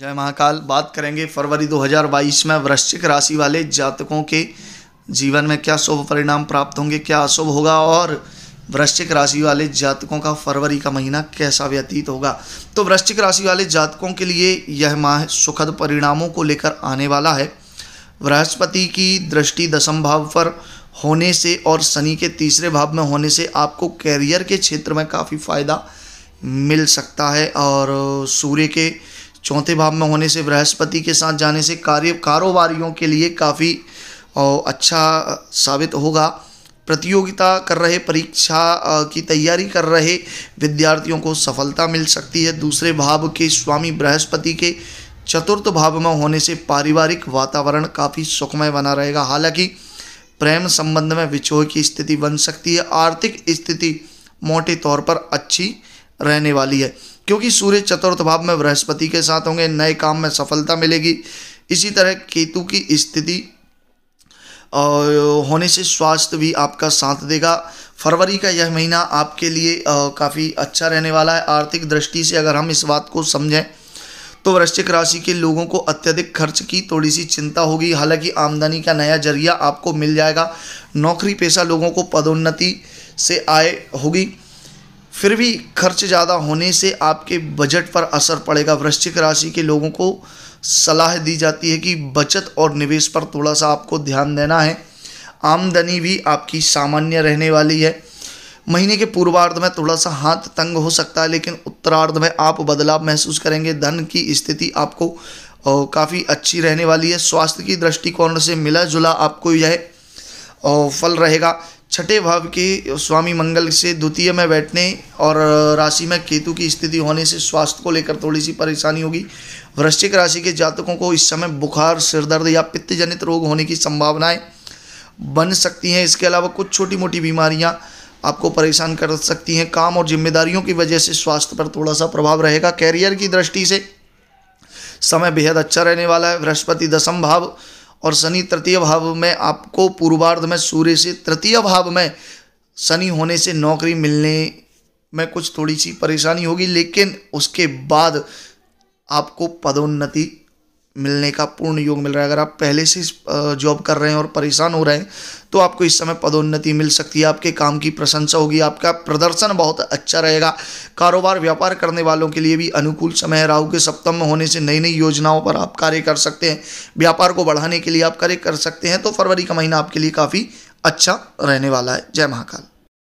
जय महाकाल बात करेंगे फरवरी 2022 में वृश्चिक राशि वाले जातकों के जीवन में क्या शुभ परिणाम प्राप्त होंगे क्या अशुभ होगा और वृश्चिक राशि वाले जातकों का फरवरी का महीना कैसा व्यतीत होगा तो वृश्चिक राशि वाले जातकों के लिए यह माह सुखद परिणामों को लेकर आने वाला है बृहस्पति की दृष्टि दशम भाव पर होने से और शनि के तीसरे भाव में होने से आपको कैरियर के क्षेत्र में काफ़ी फायदा मिल सकता है और सूर्य के चौथे भाव में होने से बृहस्पति के साथ जाने से कार्य कारोबारियों के लिए काफ़ी अच्छा साबित होगा प्रतियोगिता कर रहे परीक्षा की तैयारी कर रहे विद्यार्थियों को सफलता मिल सकती है दूसरे भाव के स्वामी बृहस्पति के चतुर्थ भाव में होने से पारिवारिक वातावरण काफ़ी सुखमय बना रहेगा हालांकि प्रेम संबंध में विचोह की स्थिति बन सकती है आर्थिक स्थिति मोटे तौर पर अच्छी रहने वाली है क्योंकि सूर्य चतुर्थ भाव में बृहस्पति के साथ होंगे नए काम में सफलता मिलेगी इसी तरह केतु की स्थिति होने से स्वास्थ्य भी आपका साथ देगा फरवरी का यह महीना आपके लिए काफ़ी अच्छा रहने वाला है आर्थिक दृष्टि से अगर हम इस बात को समझें तो वृश्चिक राशि के लोगों को अत्यधिक खर्च की थोड़ी सी चिंता होगी हालांकि आमदनी का नया जरिया आपको मिल जाएगा नौकरी पेशा लोगों को पदोन्नति से आय होगी फिर भी खर्च ज़्यादा होने से आपके बजट पर असर पड़ेगा वृश्चिक राशि के लोगों को सलाह दी जाती है कि बचत और निवेश पर थोड़ा सा आपको ध्यान देना है आमदनी भी आपकी सामान्य रहने वाली है महीने के पूर्वार्ध में थोड़ा सा हाथ तंग हो सकता है लेकिन उत्तरार्ध में आप बदलाव महसूस करेंगे धन की स्थिति आपको काफ़ी अच्छी रहने वाली है स्वास्थ्य की दृष्टिकोण से मिला जुला आपको यह फल रहेगा छठे भाव के स्वामी मंगल से द्वितीय में बैठने और राशि में केतु की स्थिति होने से स्वास्थ्य को लेकर थोड़ी सी परेशानी होगी वृश्चिक राशि के जातकों को इस समय बुखार सिरदर्द या पित्त जनित रोग होने की संभावनाएं बन सकती हैं इसके अलावा कुछ छोटी मोटी बीमारियां आपको परेशान कर सकती हैं काम और जिम्मेदारियों की वजह से स्वास्थ्य पर थोड़ा सा प्रभाव रहेगा कैरियर की दृष्टि से समय बेहद अच्छा रहने वाला है बृहस्पति दसम भाव और शनि तृतीय भाव में आपको पूर्वार्ध में सूर्य से तृतीय भाव में शनि होने से नौकरी मिलने में कुछ थोड़ी सी परेशानी होगी लेकिन उसके बाद आपको पदोन्नति मिलने का पूर्ण योग मिल रहा है अगर आप पहले से जॉब कर रहे हैं और परेशान हो रहे हैं तो आपको इस समय पदोन्नति मिल सकती है आपके काम की प्रशंसा होगी आपका प्रदर्शन बहुत अच्छा रहेगा कारोबार व्यापार करने वालों के लिए भी अनुकूल समय है राहु के सप्तम में होने से नई नई योजनाओं पर आप कार्य कर सकते हैं व्यापार को बढ़ाने के लिए आप कार्य कर सकते हैं तो फरवरी का महीना आपके लिए काफ़ी अच्छा रहने वाला है जय महाकाल